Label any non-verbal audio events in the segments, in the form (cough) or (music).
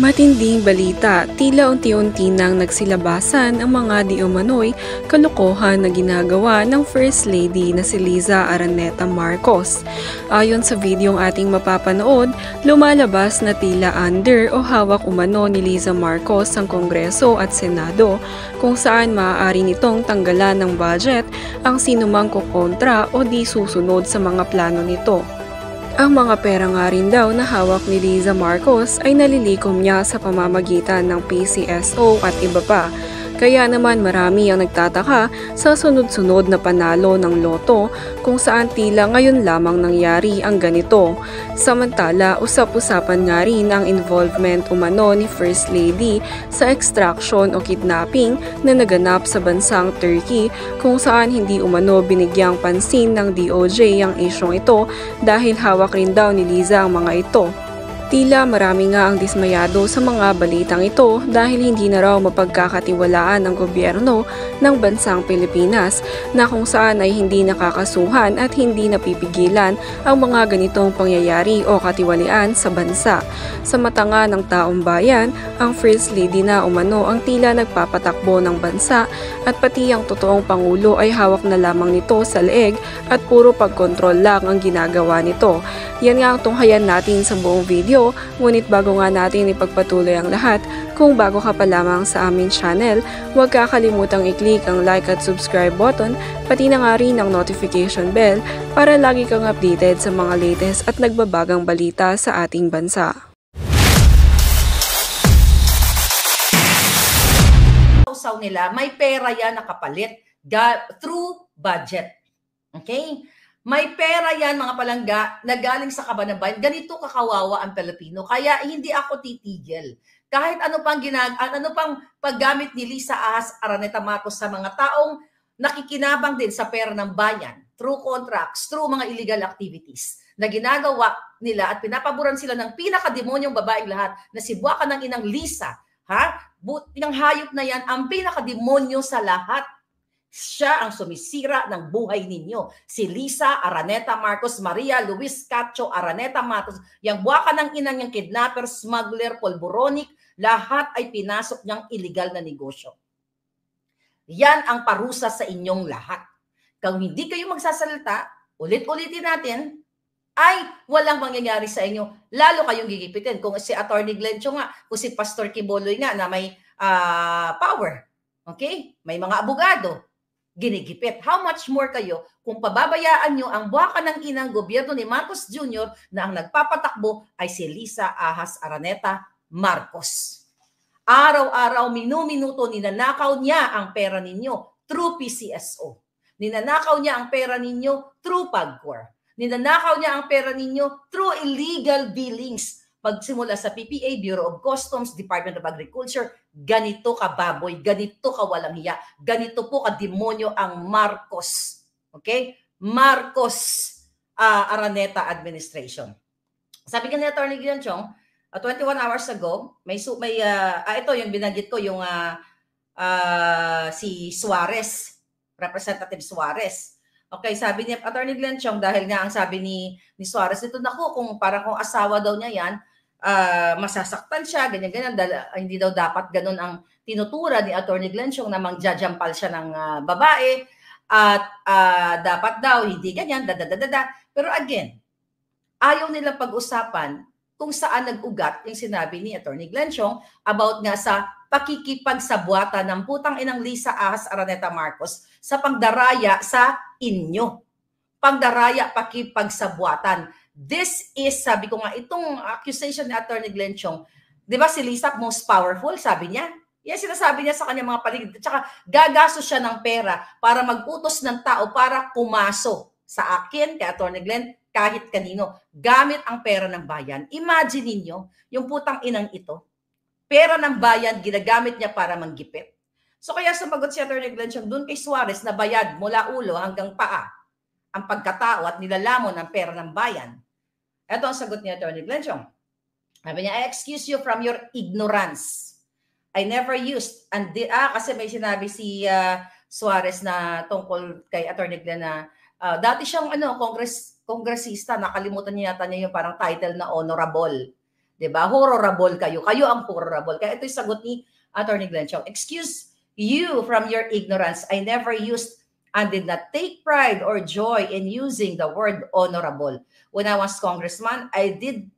Matinding balita, tila unti-unti nang nagsilabasan ang mga di umano'y kalokohan na ginagawa ng First Lady na si Liza Araneta Marcos. Ayon sa videong ating mapapanood, lumalabas na tila under o hawak umano ni Liza Marcos ang Kongreso at Senado kung saan maaari nitong tanggalan ng budget ang sinumang kukontra o di susunod sa mga plano nito. Ang mga pera nga rin daw na hawak ni Liza Marcos ay nalilikom niya sa pamamagitan ng PCSO at iba pa kaya naman marami ang nagtataka sa sunod-sunod na panalo ng loto kung saan tila ngayon lamang nangyari ang ganito. Samantala, usap-usapan nga rin ang involvement umano ni First Lady sa extraction o kidnapping na naganap sa bansang Turkey kung saan hindi umano binigyang pansin ng DOJ ang isyong ito dahil hawak rin daw ni Liza ang mga ito. Tila marami nga ang dismayado sa mga balitang ito dahil hindi na raw mapagkakatiwalaan ang gobyerno ng bansang Pilipinas na kung saan ay hindi nakakasuhan at hindi napipigilan ang mga ganitong pangyayari o katiwalian sa bansa. Sa mata nga ng taong bayan, ang First Lady na umano ang tila nagpapatakbo ng bansa at pati ang totoong Pangulo ay hawak na lamang nito sa leeg at puro pagkontrol lang ang ginagawa nito. Yan nga ang tunghayan natin sa buong video tayo, ngunit bago nga natin ipagpatuloy ang lahat, kung bago ka pa lamang sa aming channel, huwag kakalimutang i-click ang like at subscribe button, pati na nga rin ang notification bell para lagi kang updated sa mga latest at nagbabagang balita sa ating bansa. usaw nila, may pera yan nakapalit through budget. Okay? May pera yan mga palangga na galing sa kabanabayan. Ganito kakawawa ang Pilipino. Kaya hindi ako titigil. Kahit ano pang ginag ano pang paggamit ni Lisa Ahas Araneta Marcos sa mga taong nakikinabang din sa pera ng bayan through contracts, through mga illegal activities na ginagawa nila at pinapaboran sila ng pinakademonyong babaeng lahat na si Buwakan ng Inang Lisa. Ha? But, yung hayop na yan ang pinakademonyo sa lahat siya ang sumisira ng buhay ninyo. Si Lisa Araneta Marcos Maria Luis Cacho Araneta Matos, yung buwakan ng ina niyang kidnapper, smuggler, polboronic, lahat ay pinasok niyang illegal na negosyo. Yan ang parusa sa inyong lahat. Kung hindi kayo magsasalita, ulit-ulitin natin, ay walang mangyayari sa inyo. Lalo kayong gigipitin. Kung si Attorney Glencho nga, kung si Pastor Kiboloy nga na may uh, power. Okay? May mga abogado ginigipit. How much more kayo kung pababayaan nyo ang buwaka ng inang gobyerno ni Marcos Jr. na ang nagpapatakbo ay si Lisa Ahas Araneta Marcos. Araw-araw, minuminuto, ninanakaw niya ang pera ninyo through PCSO. Ninanakaw niya ang pera ninyo through PAGCOR. Ninanakaw niya ang pera ninyo through illegal dealings pagsimula sa PPA, Bureau of Customs, Department of Agriculture, ganito ka baboy, ganito ka walang hiya, ganito po ka demonyo ang Marcos. Okay? Marcos uh, Araneta administration. Sabi nga ni Attorney Gideon Chong, uh, ah, 21 hours ago, may su- may uh, ah, ito yung binanggit ko yung uh, uh, si Suarez, Representative Suarez. Okay, sabi ni Attorney Glenn Chong dahil nga ang sabi ni ni Suarez ito nako kung para kung asawa daw niya yan, uh, masasaktan siya, ganyan-ganyan. Dahil, uh, hindi daw dapat ganun ang tinutura ni Attorney Glenn Chong na mangjajampal siya ng uh, babae at uh, dapat daw hindi ganyan, dadadadada. Pero again, ayaw nilang pag-usapan kung saan nag-ugat yung sinabi ni Attorney Glenn Chong about nga sa pakikipagsabwata ng putang inang Lisa Ahas Araneta Marcos sa pangdaraya sa inyo. Pangdaraya pakipagsabwatan This is, sabi ko nga, itong accusation ni Attorney Glenn Chong, di ba si Lisa most powerful, sabi niya? Yan yes, sinasabi niya sa kanya mga paligid. At saka gagaso siya ng pera para magutos ng tao para kumaso sa akin, kay Attorney Glenn, kahit kanino, gamit ang pera ng bayan. Imagine ninyo, yung putang inang ito, pera ng bayan, ginagamit niya para manggipit. So kaya sumagot si Attorney Glenn Chang doon kay Suarez na bayad mula ulo hanggang paa ang pagkatao at nilalamon ng pera ng bayan. Ito ang sagot ni Attorney Blenchong. Sabi niya, I excuse you from your ignorance. I never used, and di, ah, kasi may sinabi si uh, Suarez na tungkol kay Attorney Glenn na uh, dati siyang ano, congress, kongresista, nakalimutan niya yata niya yung parang title na honorable. 'di ba? Horrorable kayo. Kayo ang horrorable. Kaya ito 'yung sagot ni Attorney Glenn Excuse you from your ignorance. I never used and did not take pride or joy in using the word honorable. When I was congressman, I did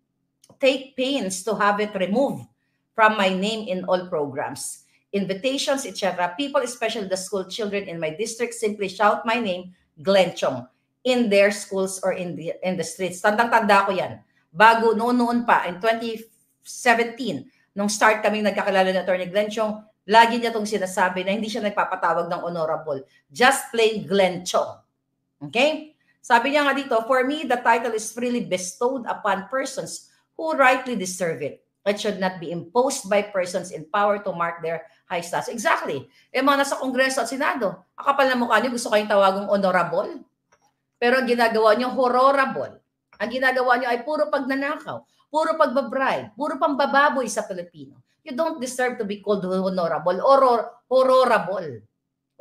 take pains to have it removed from my name in all programs, invitations, etc. People, especially the school children in my district, simply shout my name, Glenn Chong, in their schools or in the, in the streets. Tandang-tanda ko yan. Bago noon-noon pa, in 2017, nung start kaming nagkakilala ni Attorney Glenn Chong, Lagi niya tong sinasabi na hindi siya nagpapatawag ng honorable. Just plain Glenn Chong. Okay? Sabi niya nga dito, For me, the title is freely bestowed upon persons who rightly deserve it. It should not be imposed by persons in power to mark their high status. Exactly. Eh, mga nasa Kongreso at Senado, akapal na mukha niyo, gusto kayong tawagong honorable. Pero ang ginagawa niyo, hororable. Ang ginagawa niyo ay puro pagnanakaw, puro pagbabribe, puro pambababoy sa Pilipino you don't deserve to be called honorable or hororable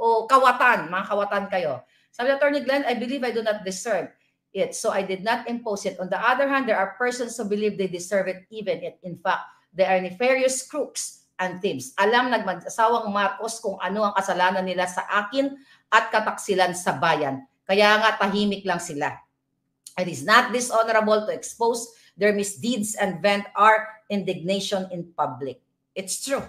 o kawatan, mga kawatan kayo. Sabi ni Attorney Glenn, I believe I do not deserve it, so I did not impose it. On the other hand, there are persons who believe they deserve it even if, in fact, they are nefarious crooks and thieves. Alam nagmasawang Marcos kung ano ang kasalanan nila sa akin at kataksilan sa bayan. Kaya nga tahimik lang sila. It is not dishonorable to expose their misdeeds and vent our indignation in public. It's true.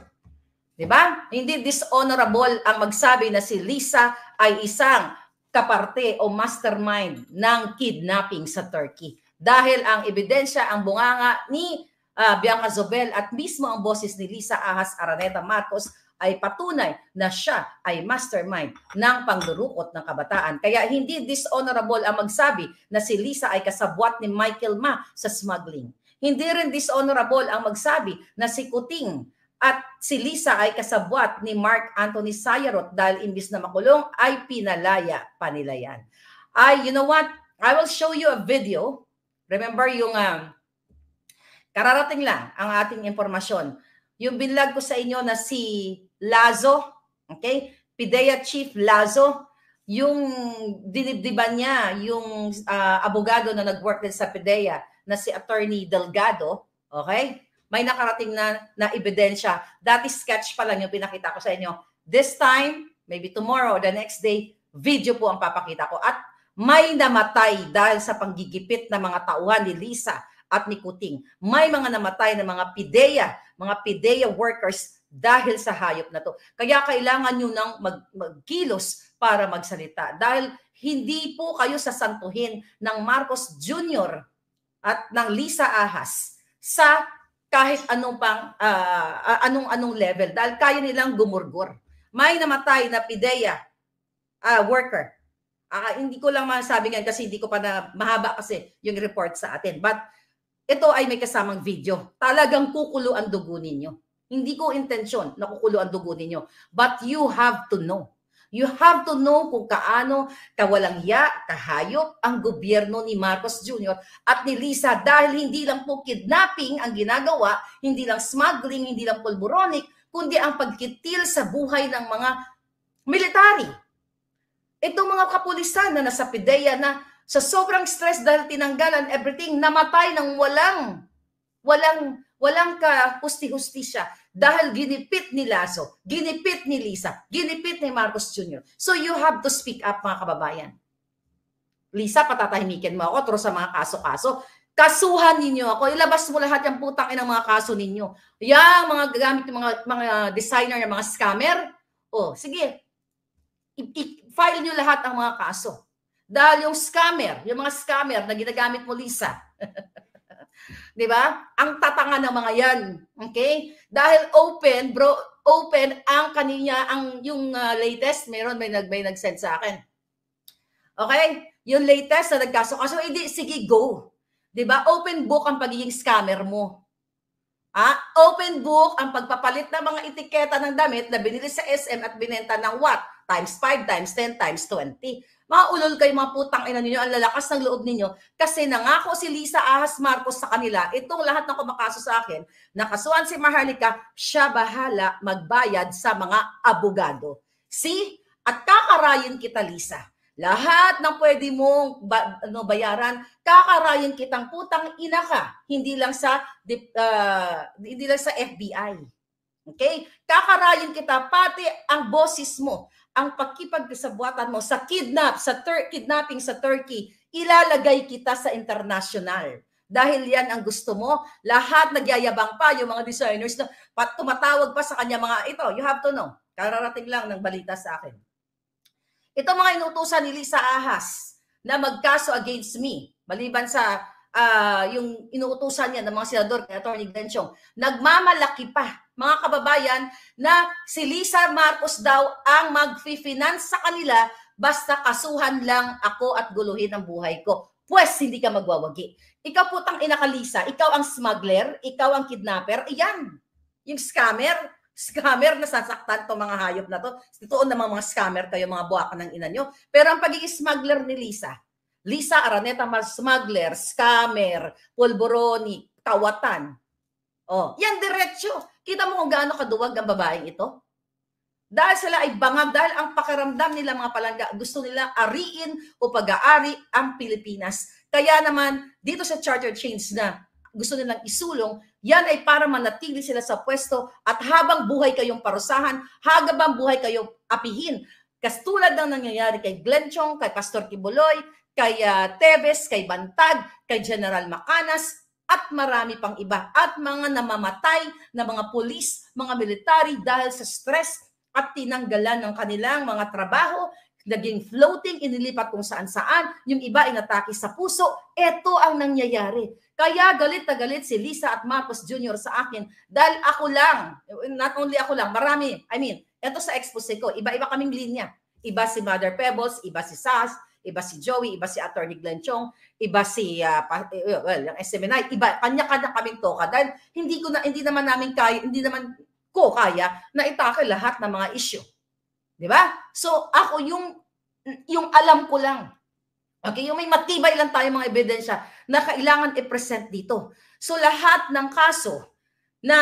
'Di ba? Hindi dishonorable ang magsabi na si Lisa ay isang kaparte o mastermind ng kidnapping sa Turkey. Dahil ang ebidensya ang bunganga ni uh, Bianca Zobel at mismo ang boses ni Lisa Ahas Araneta Marcos ay patunay na siya ay mastermind ng pangdurukot ng kabataan. Kaya hindi dishonorable ang magsabi na si Lisa ay kasabwat ni Michael Ma sa smuggling. Hindi rin dishonorable ang magsabi na si Kuting at si Lisa ay kasabwat ni Mark Anthony Sayarot dahil imbis na makulong ay pinalaya pa nila yan. Ay, you know what? I will show you a video. Remember yung um, kararating lang ang ating impormasyon. Yung binlag ko sa inyo na si Lazo, okay? Pidea Chief Lazo, yung dinibdiban niya, yung uh, abogado na nag-work din sa PIDEA, na si Attorney Delgado, okay? May nakarating na na ebidensya. Dati sketch pa lang yung pinakita ko sa inyo. This time, maybe tomorrow or the next day, video po ang papakita ko. At may namatay dahil sa panggigipit ng mga tauhan ni Lisa at ni Kuting. May mga namatay na mga pideya, mga pideya workers dahil sa hayop na to. Kaya kailangan nyo nang mag, magkilos para magsalita. Dahil hindi po kayo sasantuhin ng Marcos Jr at ng Lisa Ahas sa kahit anong pang uh, ah, ah, anong-anong level dahil kaya nilang gumurgur. May namatay na PIDEA uh, worker. Uh, hindi ko lang masabi ngayon kasi hindi ko pa na mahaba kasi yung report sa atin. But ito ay may kasamang video. Talagang kukulo ang dugo ninyo. Hindi ko intensyon na kukulo ang dugo ninyo. But you have to know You have to know kung kaano kawalang-ya, kahayop ang gobyerno ni Marcos Jr. at ni Lisa dahil hindi lang po kidnapping ang ginagawa, hindi lang smuggling, hindi lang pulburonic, kundi ang pagkitil sa buhay ng mga military. Itong mga kapulisan na nasa PIDEA na sa sobrang stress dahil tinanggalan everything, namatay ng walang walang walang kahusti-hustisya dahil ginipit ni Lasso, ginipit ni Lisa, ginipit ni Marcos Jr. So you have to speak up mga kababayan. Lisa, patatahimikin mo ako turo sa mga kaso-kaso. Kasuhan ninyo ako. Ilabas mo lahat yung putang ng mga kaso ninyo. Yang mga gamit ng mga, mga designer ng mga scammer. O, oh, sige. I-file nyo lahat ang mga kaso. Dahil yung scammer, yung mga scammer na ginagamit mo, Lisa, (laughs) 'di ba? Ang tatanga ng mga 'yan. Okay? Dahil open, bro, open ang kanina ang yung uh, latest, meron may nag may nag-send sa akin. Okay? Yung latest na nagkaso kaso hindi sige go. 'Di ba? Open book ang pagiging scammer mo. Ah, open book ang pagpapalit ng mga etiketa ng damit na binili sa SM at binenta ng what? times 5, times 10, times 20. Maulol kayo mga putang ina ninyo, ang lalakas ng loob ninyo. Kasi nangako si Lisa Ahas Marcos sa kanila, itong lahat ng kumakaso sa akin, nakasuan si Maharlika, siya bahala magbayad sa mga abogado. See? At kakarayin kita, Lisa. Lahat ng pwede mong ba, ano, bayaran, kakarayin kitang putang ina ka. Hindi lang sa uh, hindi lang sa FBI. Okay? Kakarayin kita pati ang boses mo ang pagkipagkasabuatan mo sa kidnap, sa tur- kidnapping sa Turkey, ilalagay kita sa international. Dahil yan ang gusto mo, lahat nagyayabang pa yung mga designers na pat tumatawag pa sa kanya mga ito, you have to know. Kararating lang ng balita sa akin. Ito mga inutusan ni Lisa Ahas na magkaso against me, maliban sa uh, yung inuutusan niya ng mga senador kay Attorney Glenn Chong, nagmamalaki pa mga kababayan, na si Lisa Marcos daw ang mag-finance sa kanila basta kasuhan lang ako at guluhin ang buhay ko. Pwes, hindi ka magwawagi. Ikaw po tang Lisa. ikaw ang smuggler, ikaw ang kidnapper, iyan. Yung scammer, scammer na sasaktan to mga hayop na to. Totoo na mga scammer kayo, mga buwaka ng ina nyo. Pero ang pagiging smuggler ni Lisa, Lisa Araneta mas smuggler, scammer, polboroni, tawatan. Oh, yan diretsyo. Kita mo kung gaano kaduwag ang babaeng ito. Dahil sila ay bangag, dahil ang pakiramdam nila mga palangga, gusto nila ariin o pag-aari ang Pilipinas. Kaya naman, dito sa charter change na gusto nilang isulong, yan ay para manatili sila sa pwesto at habang buhay kayong parusahan, habang buhay kayong apihin. Kastulad ng nangyayari kay Glenn Chong, kay Pastor Kibuloy, kay uh, ah, Tebes, kay Bantag, kay General Macanas, at marami pang iba at mga namamatay na mga pulis, mga military dahil sa stress at tinanggalan ng kanilang mga trabaho, naging floating, inilipat kung saan-saan, yung iba inatake sa puso, ito ang nangyayari. Kaya galit na galit si Lisa at Marcos Jr. sa akin dahil ako lang, not only ako lang, marami, I mean, ito sa expose ko, iba-iba kaming linya. Iba si Mother Pebbles, iba si Sas, iba si Joey, iba si Attorney Glenn Chong, iba si uh, pa, eh, well, yung SMNI, iba kanya-kanya kaming toka dahil hindi ko na hindi naman namin kaya, hindi naman ko kaya na itake lahat ng mga issue. 'Di ba? So ako yung yung alam ko lang. Okay, yung may matibay lang tayong mga ebidensya na kailangan i-present dito. So lahat ng kaso na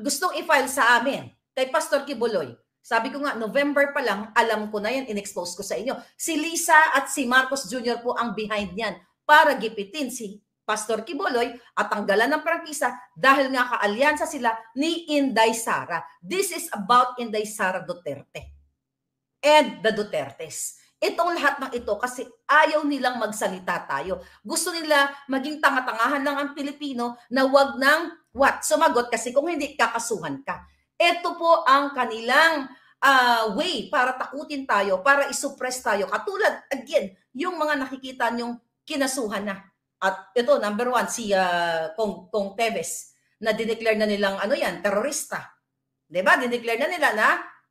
gustong i-file sa amin kay Pastor Kibuloy, sabi ko nga, November pa lang, alam ko na yan, in-expose ko sa inyo. Si Lisa at si Marcos Jr. po ang behind niyan para gipitin si Pastor Kiboloy at tanggalan ng prangkisa dahil nga kaalyansa sila ni Inday Sara. This is about Inday Sara Duterte and the Dutertes. Itong lahat ng ito kasi ayaw nilang magsalita tayo. Gusto nila maging tangatangahan lang ang Pilipino na wag nang what? Sumagot kasi kung hindi kakasuhan ka. Ito po ang kanilang uh, way para takutin tayo, para isuppress tayo. Katulad, again, yung mga nakikita niyong kinasuhan na. At ito, number one, si uh, Kong, Kong Teves na dineclare na nilang ano yan, terorista. 'Di ba? Dineclare na nila na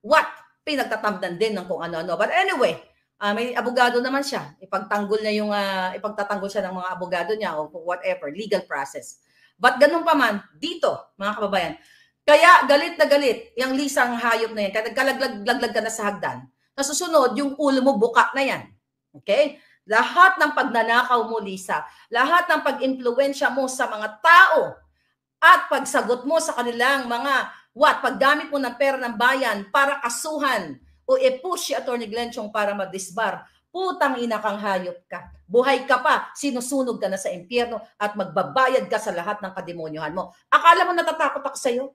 what? Pinagtatamdan din ng kung ano-ano. But anyway, uh, may abogado naman siya. Ipagtanggol na yung uh, ipagtatanggol siya ng mga abogado niya o whatever, legal process. But ganun pa man, dito, mga kababayan, kaya galit na galit yung lisang hayop na yan. Kaya nagkalaglag ka na sa hagdan. Nasusunod, yung ulo mo buka na yan. Okay? Lahat ng pagnanakaw mo, Lisa, lahat ng pag-impluensya mo sa mga tao at pagsagot mo sa kanilang mga what, paggamit mo ng pera ng bayan para kasuhan o i push si Atty. Glenchong para madisbar putang ina kang hayop ka. Buhay ka pa, sinusunog ka na sa impyerno at magbabayad ka sa lahat ng kademonyohan mo. Akala mo natatakot ako sa'yo?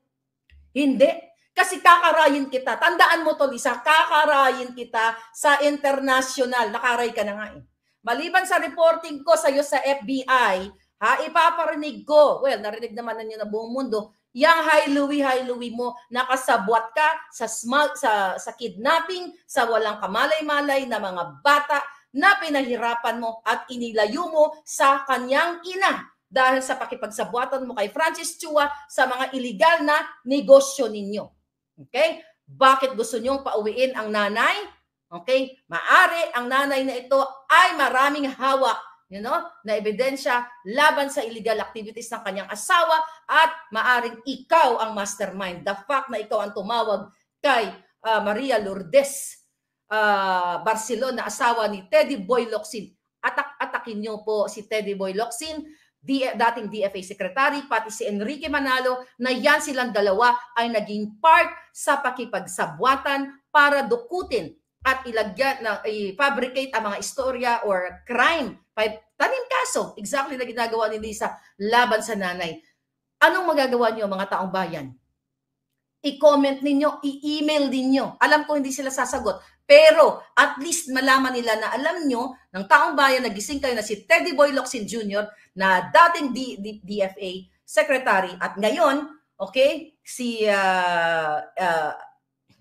Hindi. Kasi kakarayin kita. Tandaan mo to, Lisa. Kakarayin kita sa international. Nakaray ka na nga eh. Maliban sa reporting ko sa iyo sa FBI, ha, ipaparinig ko. Well, narinig naman na niyo na buong mundo. Yang high Louis, high Louis mo, nakasabwat ka sa, small, sa, sa kidnapping, sa walang kamalay-malay na mga bata na pinahirapan mo at inilayo mo sa kanyang ina dahil sa pakipagsabuatan mo kay Francis Chua sa mga illegal na negosyo ninyo. Okay? Bakit gusto niyong pauwiin ang nanay? Okay? Maari ang nanay na ito ay maraming hawak you know, na ebidensya laban sa illegal activities ng kanyang asawa at maaring ikaw ang mastermind. The fact na ikaw ang tumawag kay uh, Maria Lourdes uh, Barcelona, asawa ni Teddy Boy Locsin. Atak-atakin niyo po si Teddy Boy Loxin. D, dating DFA Secretary, pati si Enrique Manalo, na yan silang dalawa ay naging part sa pakipagsabwatan para dukutin at ilagyan na i-fabricate ang mga istorya or crime tanim kaso exactly na ginagawa ni Lisa laban sa nanay anong magagawa niyo mga taong bayan i-comment ninyo i-email ninyo alam ko hindi sila sasagot pero at least malaman nila na alam nyo ng taong bayan na kayo na si Teddy Boy Locsin Jr. na dating D D DFA secretary at ngayon, okay, si uh, uh,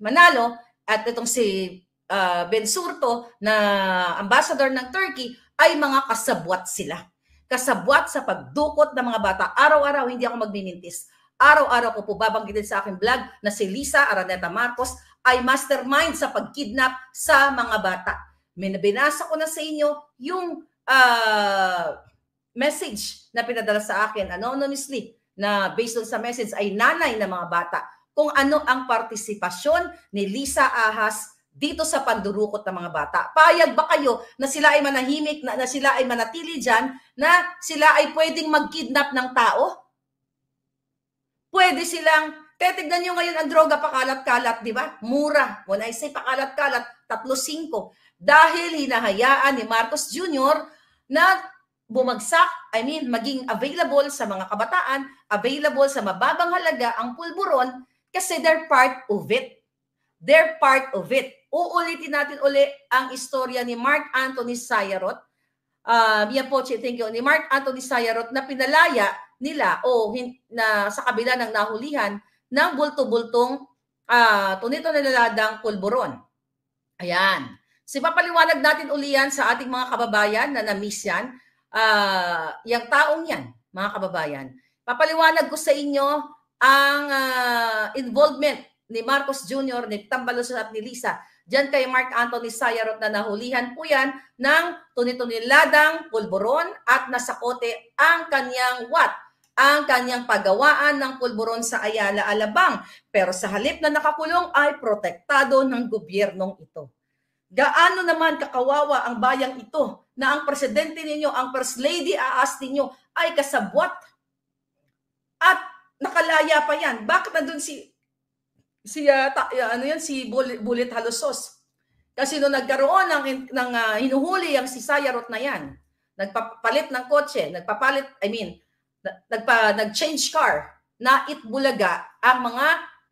Manalo at itong si uh, Ben Surto na ambassador ng Turkey ay mga kasabwat sila. Kasabwat sa pagdukot ng mga bata. Araw-araw hindi ako magmimintis. Araw-araw ko po babanggitin sa aking vlog na si Lisa Araneta Marcos ay mastermind sa pagkidnap sa mga bata. May binasa ko na sa inyo yung uh, message na pinadala sa akin anonymously na based on sa message ay nanay ng mga bata kung ano ang partisipasyon ni Lisa Ahas dito sa pandurukot ng mga bata. Payag ba kayo na sila ay manahimik, na, na sila ay manatili dyan, na sila ay pwedeng magkidnap ng tao? Pwede silang pero tignan nyo ngayon ang droga, pakalat-kalat, di ba? Mura. When I say pakalat-kalat, tatlo singko. Dahil hinahayaan ni Marcos Jr. na bumagsak, I mean, maging available sa mga kabataan, available sa mababang halaga ang pulburon kasi they're part of it. They're part of it. Uulitin natin uli ang istorya ni Mark Anthony Sayarot. Uh, yan po, thank you. Ni Mark Anthony Sayarot na pinalaya nila o oh, na sa kabila ng nahulihan ng bulto-bultong uh, ah, tunito nilaladang pulburon. Ayan. Si papaliwanag natin uli yan sa ating mga kababayan na na-miss yan. Uh, yung taong yan, mga kababayan. Papaliwanag ko sa inyo ang uh, involvement ni Marcos Jr., ni Tambalos at ni Lisa. Diyan kay Mark Anthony Sayarot na nahulihan po yan ng tunito tunituniladang pulburon at nasakote ang kanyang what? ang kanyang pagawaan ng pulburon sa Ayala Alabang pero sa halip na nakakulong ay protektado ng gobyernong ito. Gaano naman kakawawa ang bayang ito na ang presidente ninyo, ang first lady aas ninyo ay kasabwat at nakalaya pa yan. Bakit nandun si si uh, ta, uh, ano yan si Bullet, Bullet Halosos. Kasi no nagkaroon ng ng uh, hinuhuli ang si Sayarot na yan, nagpapalit ng kotse, nagpapalit I mean, nagpa, nag-change car na Itbulaga ang mga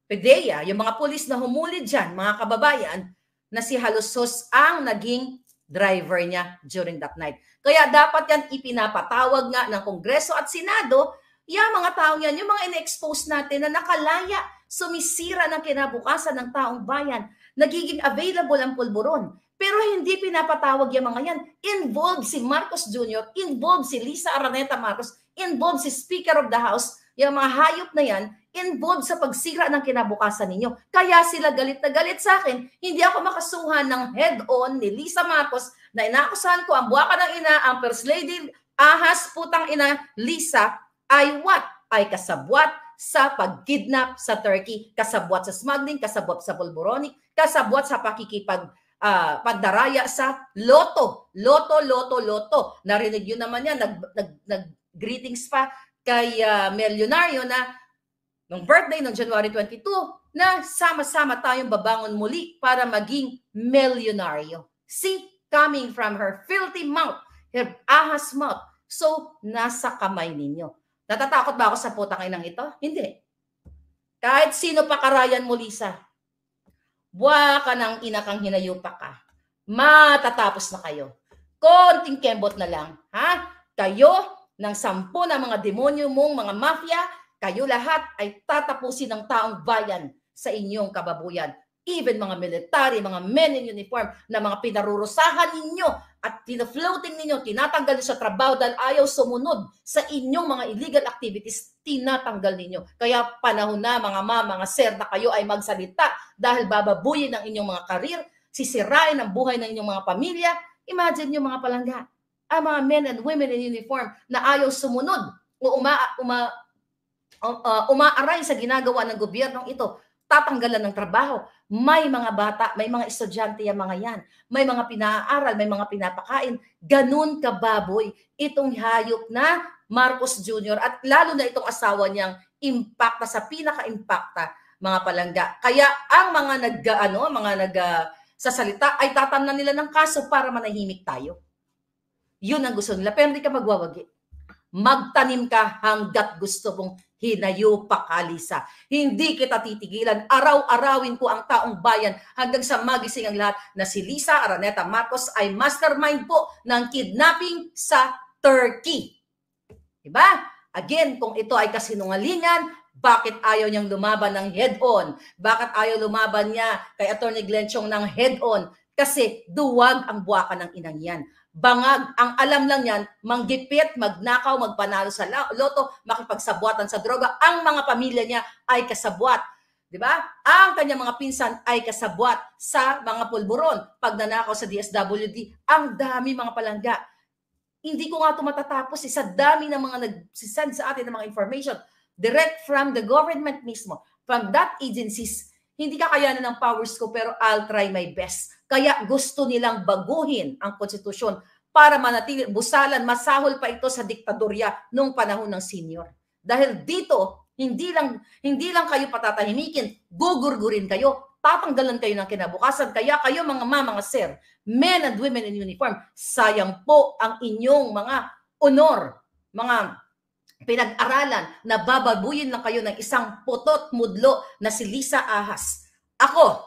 PDEA, yung mga pulis na humuli diyan, mga kababayan, na si Halusos ang naging driver niya during that night. Kaya dapat yan ipinapatawag nga ng Kongreso at Senado, yung mga taong yan, yung mga in-expose natin na nakalaya, sumisira ng kinabukasan ng taong bayan, nagiging available ang pulburon. Pero hindi pinapatawag yung mga yan. Involved si Marcos Jr., involved si Lisa Araneta Marcos, involved si Speaker of the House, yung mga hayop na yan, involved sa pagsira ng kinabukasan ninyo. Kaya sila galit na galit sa akin, hindi ako makasuhan ng head-on ni Lisa Marcos na inaakusahan ko ang buwaka ng ina, ang First Lady, ahas putang ina, Lisa, ay what? Ay kasabwat sa pagkidnap sa Turkey, kasabwat sa smuggling, kasabwat sa polboronic, kasabwat sa pakikipag uh, ah, pagdaraya sa loto. Loto, loto, loto. Narinig yun naman yan. Nag, nag, nag greetings pa kay uh, ah, Melionario na nung birthday ng January 22 na sama-sama tayong babangon muli para maging millionario. See, coming from her filthy mouth, her ahas mouth. So, nasa kamay ninyo. Natatakot ba ako sa putangay ng ito? Hindi. Kahit sino pa karayan mo, Lisa, buwa ka ng ina kang hinayupa ka. Matatapos na kayo. Konting kembot na lang, ha? Kayo, ng sampu na mga demonyo mong mga mafia, kayo lahat ay tatapusin ng taong bayan sa inyong kababuyan even mga military, mga men in uniform na mga pinarurusahan ninyo at tina-floating ninyo, tinatanggal ninyo sa trabaho dahil ayaw sumunod sa inyong mga illegal activities, tinatanggal ninyo. Kaya panahon na mga ma, mga sir na kayo ay magsalita dahil bababuyin ang inyong mga karir, sisirain ang buhay ng inyong mga pamilya. Imagine nyo mga palangga, ang mga men and women in uniform na ayaw sumunod o uma, uma, uh, umaaray sa ginagawa ng gobyernong ito tatanggalan ng trabaho. May mga bata, may mga estudyante yung mga yan. May mga pinaaral, may mga pinapakain. Ganun kababoy itong hayop na Marcos Jr. at lalo na itong asawa niyang impacta sa pinaka-impacta mga palangga. Kaya ang mga nag ano, mga nag uh, ah, sa salita ay tatamnan nila ng kaso para manahimik tayo. Yun ang gusto nila. Pero hindi ka magwawagi. Magtanim ka hanggat gusto mong hinayo pakalisa. Hindi kita titigilan. Araw-arawin ko ang taong bayan hanggang sa magising ang lahat na si Lisa Araneta Marcos ay mastermind po ng kidnapping sa Turkey. Diba? Again, kung ito ay kasinungalingan, bakit ayaw niyang lumaban ng head-on? Bakit ayaw lumaban niya kay Attorney Glenn Chong ng head-on? Kasi duwag ang buwaka ng inang yan bangag. Ang alam lang yan, manggipit, magnakaw, magpanalo sa loto, makipagsabuatan sa droga. Ang mga pamilya niya ay kasabwat. Di ba? Ang kanya mga pinsan ay kasabwat sa mga pulburon. Pagnanakaw sa DSWD, ang dami mga palangga. Hindi ko nga ito matatapos. Isa eh. dami ng mga nagsisend sa atin ng mga information direct from the government mismo, from that agencies hindi kakayanan ng powers ko pero I'll try my best. Kaya gusto nilang baguhin ang konstitusyon para manatili, busalan, masahol pa ito sa diktadorya nung panahon ng senior. Dahil dito, hindi lang, hindi lang kayo patatahimikin, gugurgurin kayo, tatanggalan kayo ng kinabukasan. Kaya kayo mga mama, mga sir, men and women in uniform, sayang po ang inyong mga honor, mga pinag-aralan na babaguyin lang kayo ng isang putot mudlo na si Lisa Ahas. Ako,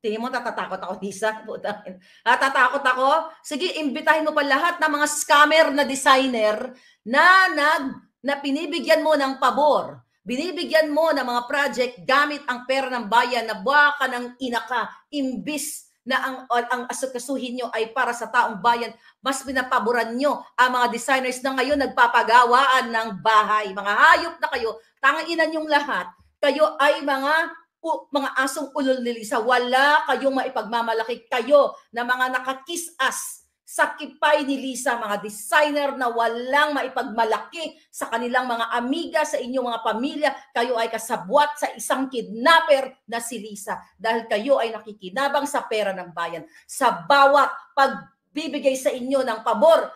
tingin mo tatatakot ako, Lisa? (laughs) Putahin. Ah, tatakot ako? Sige, imbitahin mo pa lahat ng mga scammer na designer na, nag, na pinibigyan mo ng pabor. Binibigyan mo ng mga project gamit ang pera ng bayan na baka ng inaka imbis na ang, ang asukasuhin nyo ay para sa taong bayan, mas pinapaboran nyo ang mga designers na ngayon nagpapagawaan ng bahay. Mga hayop na kayo, tanginan yung lahat. Kayo ay mga po mga asong ulol nilisa. Wala kayong maipagmamalaki kayo na mga nakakisas sa kipay ni Lisa, mga designer na walang maipagmalaki sa kanilang mga amiga, sa inyong mga pamilya. Kayo ay kasabwat sa isang kidnapper na si Lisa dahil kayo ay nakikinabang sa pera ng bayan. Sa bawat pagbibigay sa inyo ng pabor,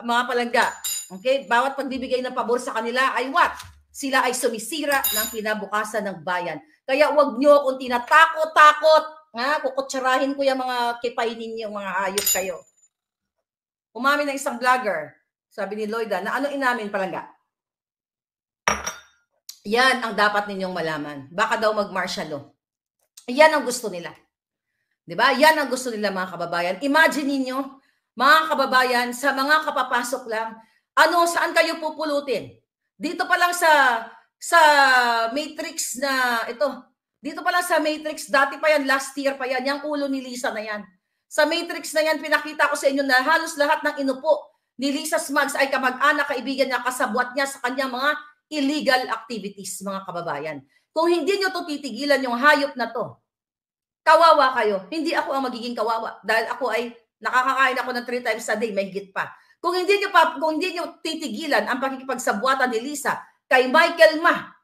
mga palangga, okay? bawat pagbibigay ng pabor sa kanila ay what? Sila ay sumisira ng kinabukasan ng bayan. Kaya wag nyo akong tinatakot-takot. Ha? Kukutsarahin ko yung mga kipay ninyo, mga hayop kayo. Umamin ng isang vlogger, sabi ni Lloyda, na ano inamin palangga? Yan ang dapat ninyong malaman. Baka daw mag-martial Yan ang gusto nila. 'Di ba? Yan ang gusto nila mga kababayan. Imagine niyo, mga kababayan, sa mga kapapasok lang, ano saan kayo pupulutin? Dito pa lang sa sa matrix na ito. Dito pa lang sa matrix, dati pa yan, last year pa yan, yung ulo ni Lisa na yan. Sa matrix na yan, pinakita ko sa inyo na halos lahat ng inupo ni Lisa Smags ay kamag-anak, kaibigan niya, kasabwat niya sa kanyang mga illegal activities, mga kababayan. Kung hindi niyo to titigilan yung hayop na to, kawawa kayo. Hindi ako ang magiging kawawa dahil ako ay nakakakain ako ng three times a day, may git pa. Kung hindi nyo, pa, kung hindi niyo titigilan ang pakikipagsabwatan ni Lisa kay Michael Ma,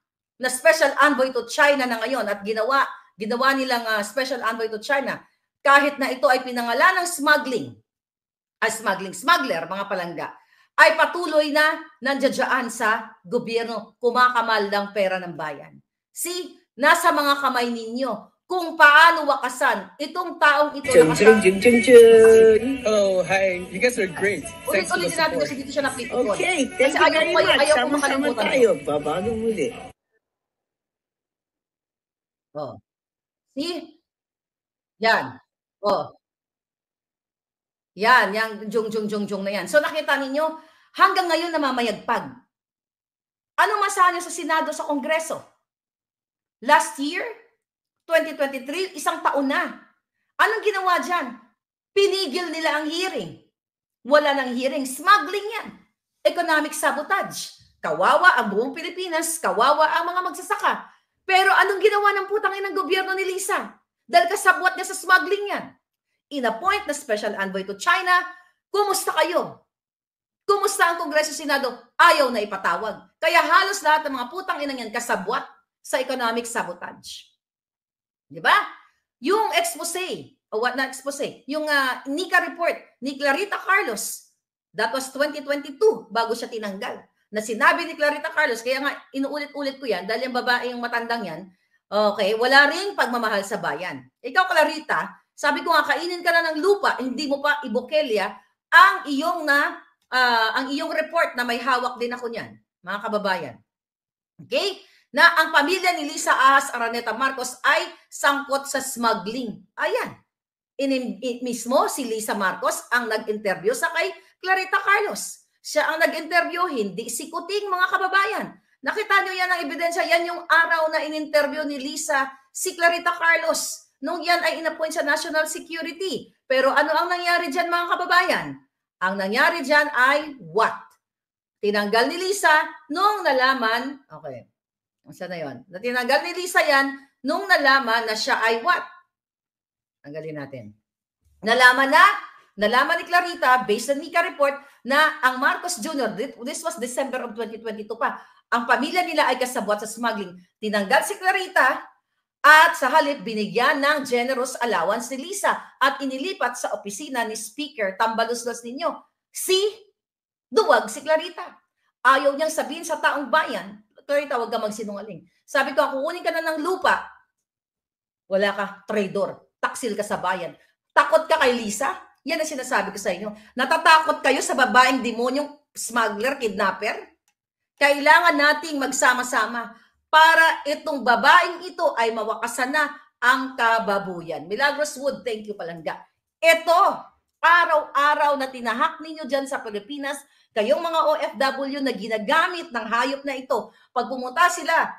na special envoy to China na ngayon at ginawa ginawa nilang uh, special envoy to China kahit na ito ay pinangalan ng smuggling, ay smuggling smuggler, mga palangga, ay patuloy na nandiyadyaan sa gobyerno kumakamal ng pera ng bayan. See, nasa mga kamay ninyo kung paano wakasan itong taong ito. Chum, chum, chum, chum, chum. Hello, hi. You guys are great. Ulit-ulit natin kasi dito siya napipikon. Okay, thank kasi you very much. Ayaw Sama-sama tayo. Babago muli. Oh. See? Yan. Oh. Yan, yang jung jung jung jung na yan. So nakita ninyo, hanggang ngayon namamayagpag. Ano masaya sa Senado sa Kongreso? Last year, 2023, isang taon na. Anong ginawa diyan? Pinigil nila ang hearing. Wala nang hearing, smuggling yan. Economic sabotage. Kawawa ang buong Pilipinas, kawawa ang mga magsasaka. Pero anong ginawa ng putangin ng gobyerno ni Lisa? Dahil kasabwat niya sa smuggling yan. Inappoint na special envoy to China. Kumusta kayo? Kumusta ang Kongreso Senado? Ayaw na ipatawag. Kaya halos lahat ng mga putang inang yan kasabwat sa economic sabotage. Di ba? Yung expose, o what na expose, yung uh, ah, NICA report ni Clarita Carlos, that was 2022 bago siya tinanggal na sinabi ni Clarita Carlos, kaya nga inuulit-ulit ko yan, dahil yung babae yung matandang yan, Okay, wala rin pagmamahal sa bayan. Ikaw, Clarita, sabi ko nga, kainin ka na ng lupa, hindi mo pa ibokelya ang iyong na uh, ang iyong report na may hawak din ako niyan, mga kababayan. Okay? Na ang pamilya ni Lisa As Araneta Marcos ay sangkot sa smuggling. Ayan. In, in, mismo si Lisa Marcos ang nag-interview sa kay Clarita Carlos. Siya ang nag-interview, hindi si Kuting, mga kababayan. Nakita nyo yan ang ebidensya. Yan yung araw na in-interview ni Lisa si Clarita Carlos nung yan ay inappoint sa National Security. Pero ano ang nangyari dyan mga kababayan? Ang nangyari dyan ay what? Tinanggal ni Lisa nung nalaman, okay, saan na yun? Tinanggal ni Lisa yan nung nalaman na siya ay what? Tanggalin natin. Nalaman na, nalaman ni Clarita based on Mika report na ang Marcos Jr., this was December of 2022 pa, ang pamilya nila ay kasabwat sa smuggling. Tinanggal si Clarita at sa halip binigyan ng generous allowance ni Lisa at inilipat sa opisina ni Speaker. Tambaluslos ninyo. Si duwag si Clarita. Ayaw niyang sabihin sa taong bayan, Clarita, huwag ka magsinungaling. Sabi ko, kukunin ka na ng lupa. Wala ka, trader. Taksil ka sa bayan. Takot ka kay Lisa? Yan ang sinasabi ko sa inyo. Natatakot kayo sa babaeng demonyong smuggler, kidnapper? Kailangan nating magsama-sama para itong babaeng ito ay mawakasan na ang kababuyan. Milagros Wood, thank you palangga. Ito, araw-araw na tinahak ninyo dyan sa Pilipinas, kayong mga OFW na ginagamit ng hayop na ito. Pag pumunta sila,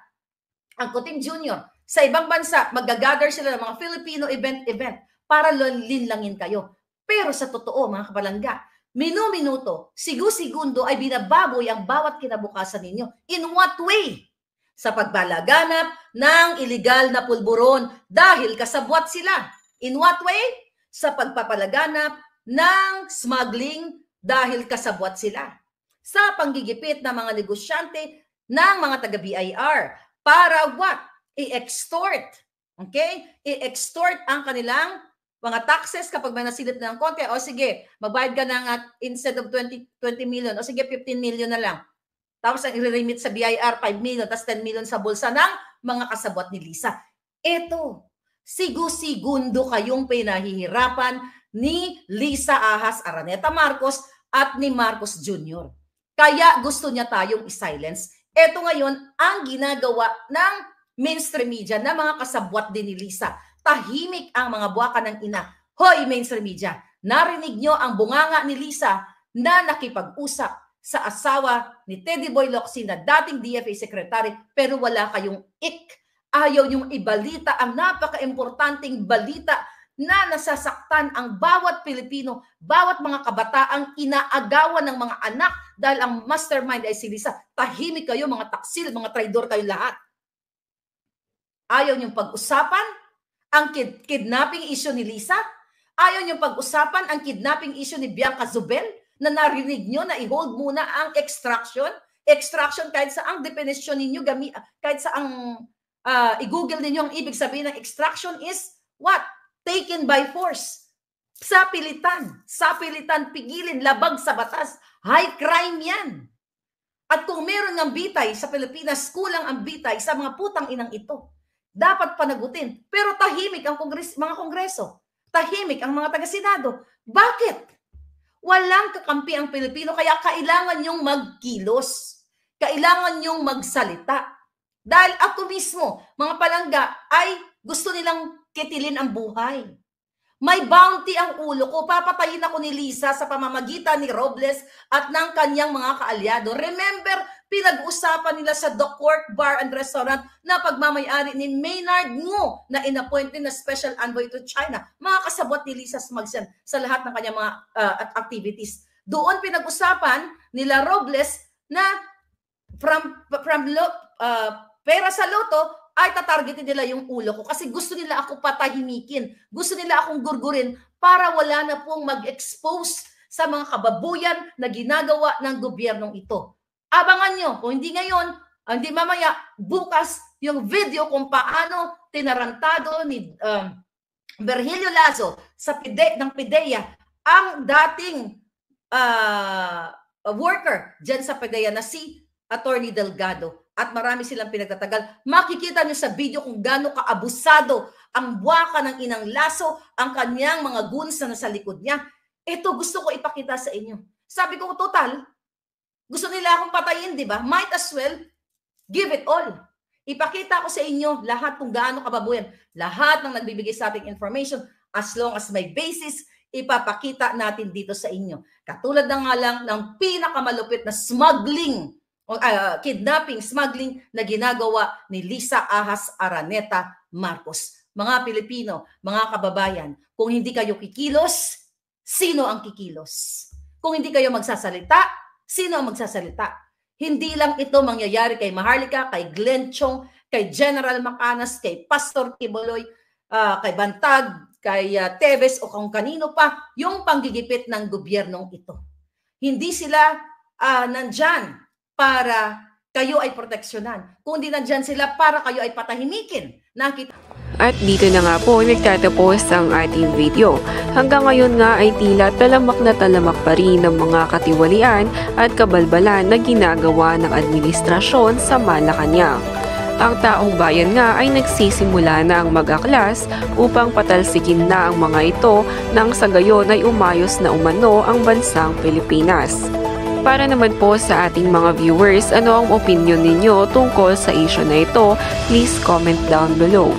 ang Kuting Junior, sa ibang bansa, magagather sila ng mga Filipino event-event para linlangin kayo. Pero sa totoo, mga kapalangga, Minu-minuto, sigu-segundo ay binababoy ang bawat kinabukasan ninyo. In what way? Sa pagbalaganap ng ilegal na pulburon dahil kasabwat sila. In what way? Sa pagpapalaganap ng smuggling dahil kasabwat sila. Sa panggigipit ng mga negosyante ng mga taga-BIR para what? I-extort. Okay? I-extort ang kanilang mga taxes kapag may nasilip na ng konti, o sige, magbayad ka ng uh, instead of 20, 20 million, o sige, 15 million na lang. Tapos ang i-remit sa BIR, 5 million, tapos 10 million sa bulsa ng mga kasabot ni Lisa. Ito, sigo-sigundo kayong pinahihirapan ni Lisa Ahas Araneta Marcos at ni Marcos Jr. Kaya gusto niya tayong i-silence. Ito ngayon ang ginagawa ng mainstream media na mga kasabwat din ni Lisa tahimik ang mga buwaka ng ina. Hoy, mainstream media, narinig nyo ang bunganga ni Lisa na nakipag-usap sa asawa ni Teddy Boy Locsin na dating DFA secretary pero wala kayong ik. Ayaw niyong ibalita ang napaka-importanting balita na nasasaktan ang bawat Pilipino, bawat mga kabataang inaagawan ng mga anak dahil ang mastermind ay si Lisa. Tahimik kayo mga taksil, mga traidor kayo lahat. Ayaw niyong pag-usapan, ang kid- kidnapping issue ni Lisa? Ayaw niyong pag-usapan ang kidnapping issue ni Bianca Zubel na narinig niyo na i-hold muna ang extraction? Extraction kahit sa ang definition ninyo, gami, kahit sa ang uh, i-google ninyo ang ibig sabihin ng extraction is what? Taken by force. Sa pilitan. Sa pilitan, pigilin, labag sa batas. High crime yan. At kung meron ng bitay sa Pilipinas, kulang ang bitay sa mga putang inang ito dapat panagutin. Pero tahimik ang kongres, mga kongreso. Tahimik ang mga taga-senado. Bakit? Walang kakampi ang Pilipino kaya kailangan yung magkilos. Kailangan yung magsalita. Dahil ako mismo, mga palangga, ay gusto nilang kitilin ang buhay. May bounty ang ulo ko. Papatayin ako ni Lisa sa pamamagitan ni Robles at ng kanyang mga kaalyado. Remember, pinag-usapan nila sa The Court Bar and Restaurant na pagmamayari ni Maynard Ngu na inappoint na special envoy to China. Mga kasabot ni Lisa Smagsian sa lahat ng kanyang mga uh, activities. Doon pinag-usapan nila Robles na from from uh, pera sa loto ay tatargetin nila yung ulo ko kasi gusto nila ako patahimikin. Gusto nila akong gurgurin para wala na pong mag-expose sa mga kababuyan na ginagawa ng gobyernong ito. Abangan nyo, kung hindi ngayon, ah, hindi mamaya, bukas, yung video kung paano tinarantado ni um, Virgilio Lazo sa pide, ng PIDEA ang dating uh, worker dyan sa PIDEA na si Attorney Delgado at marami silang pinagtatagal. Makikita nyo sa video kung gaano kaabusado ang buwaka ng inang laso, ang kanyang mga guns na nasa likod niya. Ito gusto ko ipakita sa inyo. Sabi ko, total, gusto nila akong patayin, di ba? Might as well give it all. Ipakita ko sa inyo lahat kung gaano kababuyan. Lahat ng nagbibigay sa ating information, as long as may basis, ipapakita natin dito sa inyo. Katulad na nga lang ng pinakamalupit na smuggling uh, kidnapping, smuggling na ginagawa ni Lisa Ahas Araneta Marcos. Mga Pilipino, mga kababayan, kung hindi kayo kikilos, sino ang kikilos? Kung hindi kayo magsasalita, sino ang magsasalita? Hindi lang ito mangyayari kay Maharlika, kay Glenn Chong, kay General Macanas, kay Pastor Tiboloy, uh, ah, kay Bantag, kay uh, ah, Teves o kung kanino pa yung panggigipit ng gobyernong ito. Hindi sila uh, nandyan para kayo ay proteksyonan, hindi nandyan sila para kayo ay patahimikin. Nakita. At dito na nga po nagtatapos ang ating video. Hanggang ngayon nga ay tila talamak na talamak pa rin ng mga katiwalian at kabalbalan na ginagawa ng administrasyon sa Malacanang. Ang taong bayan nga ay nagsisimula na ang mag-aklas upang patalsikin na ang mga ito nang sa gayon ay umayos na umano ang bansang Pilipinas. Para naman po sa ating mga viewers, ano ang opinion ninyo tungkol sa issue na ito? Please comment down below.